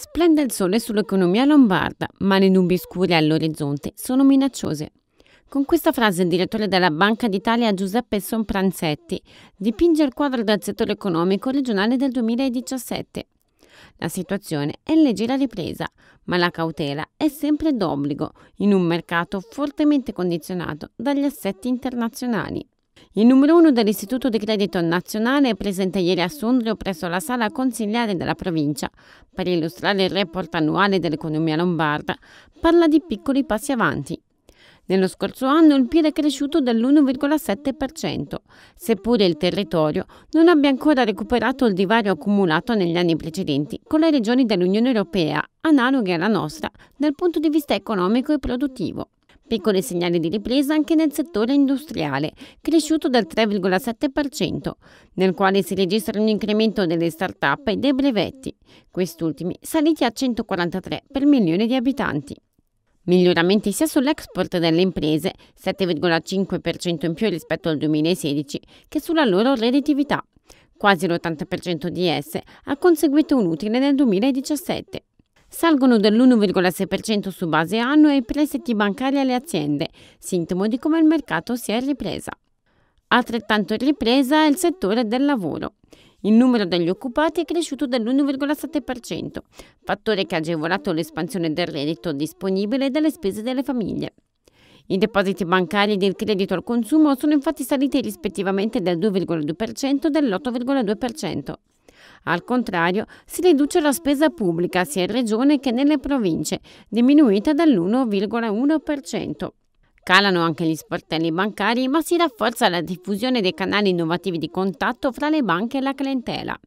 Splende il sole sull'economia lombarda, ma le nubi scure all'orizzonte sono minacciose. Con questa frase il direttore della Banca d'Italia Giuseppe Sompranzetti dipinge il quadro del settore economico regionale del 2017. La situazione è in leggera ripresa, ma la cautela è sempre d'obbligo in un mercato fortemente condizionato dagli assetti internazionali. Il numero uno dell'Istituto di Credito Nazionale è presente ieri a Sondrio presso la sala consigliare della provincia per illustrare il report annuale dell'economia lombarda. Parla di piccoli passi avanti. Nello scorso anno il PIL è cresciuto dell'1,7%, seppure il territorio non abbia ancora recuperato il divario accumulato negli anni precedenti con le regioni dell'Unione Europea, analoghe alla nostra, dal punto di vista economico e produttivo. Piccoli segnali di ripresa anche nel settore industriale, cresciuto del 3,7%, nel quale si registra un incremento delle start-up e dei brevetti, quest'ultimi saliti a 143 per milione di abitanti. Miglioramenti sia sull'export delle imprese, 7,5% in più rispetto al 2016, che sulla loro redditività. Quasi l'80% di esse ha conseguito un utile nel 2017. Salgono dell'1,6% su base annua i prestiti bancari alle aziende, sintomo di come il mercato si è ripresa. Altrettanto ripresa è il settore del lavoro. Il numero degli occupati è cresciuto dell'1,7%, fattore che ha agevolato l'espansione del reddito disponibile e delle spese delle famiglie. I depositi bancari ed il credito al consumo sono infatti saliti rispettivamente del 2,2% e dell'8,2%. Al contrario, si riduce la spesa pubblica sia in regione che nelle province, diminuita dall'1,1%. Calano anche gli sportelli bancari, ma si rafforza la diffusione dei canali innovativi di contatto fra le banche e la clientela.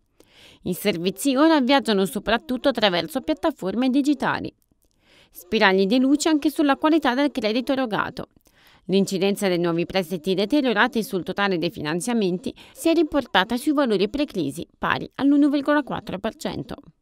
I servizi ora viaggiano soprattutto attraverso piattaforme digitali. Spiragli di luce anche sulla qualità del credito erogato. L'incidenza dei nuovi prestiti deteriorati sul totale dei finanziamenti si è riportata sui valori precrisi pari all'1,4%.